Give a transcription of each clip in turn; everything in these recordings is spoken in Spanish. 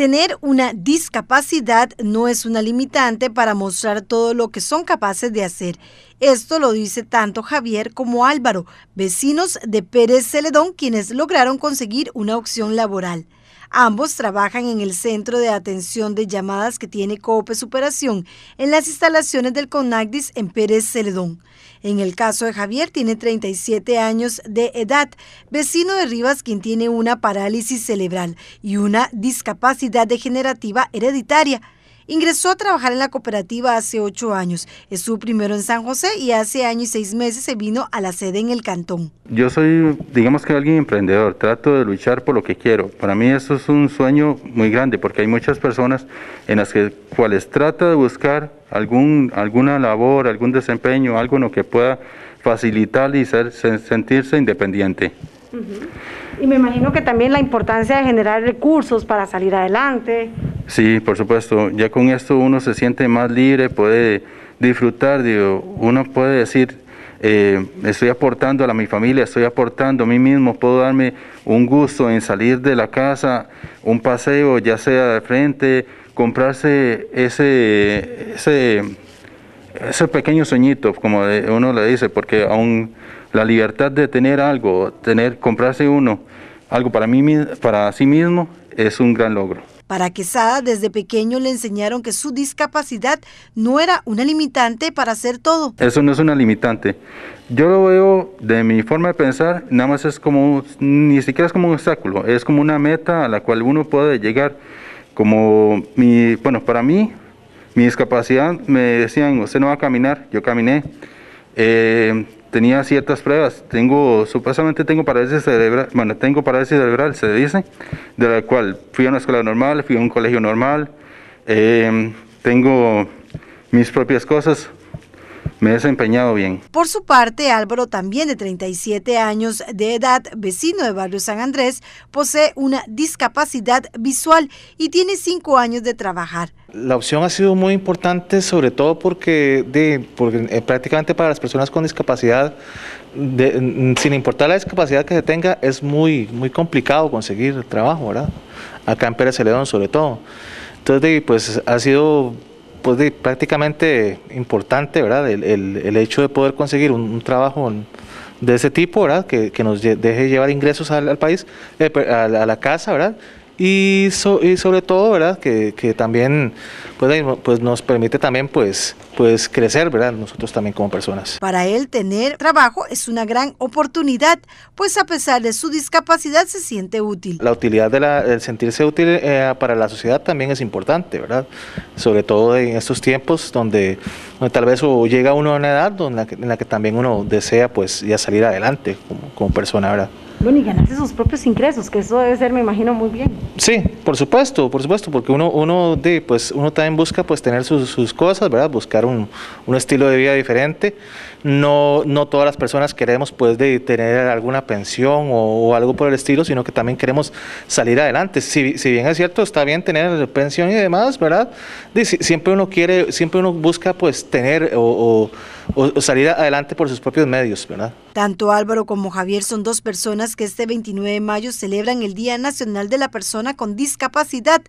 Tener una discapacidad no es una limitante para mostrar todo lo que son capaces de hacer. Esto lo dice tanto Javier como Álvaro, vecinos de Pérez Celedón, quienes lograron conseguir una opción laboral. Ambos trabajan en el Centro de Atención de Llamadas que tiene COPE Superación en las instalaciones del CONACDIS en Pérez Celedón. En el caso de Javier, tiene 37 años de edad, vecino de Rivas, quien tiene una parálisis cerebral y una discapacidad degenerativa hereditaria. Ingresó a trabajar en la cooperativa hace ocho años. Estuvo primero en San José y hace año y seis meses se vino a la sede en el cantón. Yo soy, digamos que alguien emprendedor, trato de luchar por lo que quiero. Para mí eso es un sueño muy grande porque hay muchas personas en las que, cuales trata de buscar algún, alguna labor, algún desempeño, algo en lo que pueda facilitar y sentirse independiente. Y me imagino que también la importancia de generar recursos para salir adelante. Sí, por supuesto. Ya con esto uno se siente más libre, puede disfrutar, uno puede decir, eh, estoy aportando a, mi familia, estoy aportando a mí mismo, puedo darme un gusto en salir de la casa, un paseo, ya sea de frente, comprarse ese, ese, ese pequeño sueñito, como uno le dice, porque aún la libertad de tener algo, tener, comprarse uno, algo para, mí, para sí mismo, es un gran logro. Para Quesada desde pequeño le enseñaron que su discapacidad no era una limitante para hacer todo. Eso no es una limitante. Yo lo veo de mi forma de pensar, nada más es como, ni siquiera es como un obstáculo, es como una meta a la cual uno puede llegar. Como mi, bueno, para mí, mi discapacidad me decían, usted no va a caminar, yo caminé. Eh, tenía ciertas pruebas. Tengo, supuestamente tengo parálisis cerebral, bueno, tengo parálisis cerebral, se dice, de la cual fui a una escuela normal, fui a un colegio normal, em, tengo mis propias cosas, me he desempeñado bien. Por su parte, Álvaro, también de 37 años de edad, vecino de Barrio San Andrés, posee una discapacidad visual y tiene 5 años de trabajar. La opción ha sido muy importante, sobre todo porque, de, porque eh, prácticamente para las personas con discapacidad, mm, sin importar la discapacidad que se tenga, es muy, muy complicado conseguir trabajo, ¿verdad? Acá en Pérez Celedón, sobre todo. Entonces, pues ha sido pues, prácticamente importante, ¿verdad? El, hecho de poder conseguir un, trabajo de ese tipo, ¿verdad? Que, nos deje llevar ingresos al, país, eh, a, a la casa, ¿verdad? y, y sobre todo, ¿verdad? Que, también pues, pues, nos permite también pues, pues crecer, ¿verdad? Nosotros también como personas. Para él tener trabajo es una gran oportunidad, pues a pesar de su discapacidad se siente útil. La utilidad del de sentirse útil eh, para la sociedad también es importante, ¿verdad? Sobre todo en estos tiempos donde, tal vez llega uno a una edad donde, en la que también uno desea pues ya salir adelante como, como persona, ¿verdad? y ganarse sus propios ingresos, que eso debe ser, me imagino, muy bien. Sí, por supuesto, por supuesto, porque uno, uno, de, pues, uno también busca pues, tener sus, sus cosas, ¿verdad? buscar un, un, estilo de vida diferente. No, no todas las personas queremos pues, de tener alguna pensión o, algo por el estilo, sino que también queremos salir adelante. Si, si bien es cierto, está bien tener pensión y demás, ¿verdad? siempre uno quiere, siempre uno busca pues, tener o, o, o salir adelante por sus propios medios, ¿verdad? Tanto Álvaro como Javier son dos personas que este 29 de mayo celebran el Día Nacional de la Persona con Discapacidad,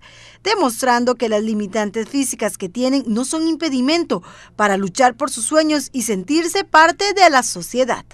demostrando que las limitantes físicas que tienen no son impedimento para luchar por sus sueños y sentirse parte de la sociedad.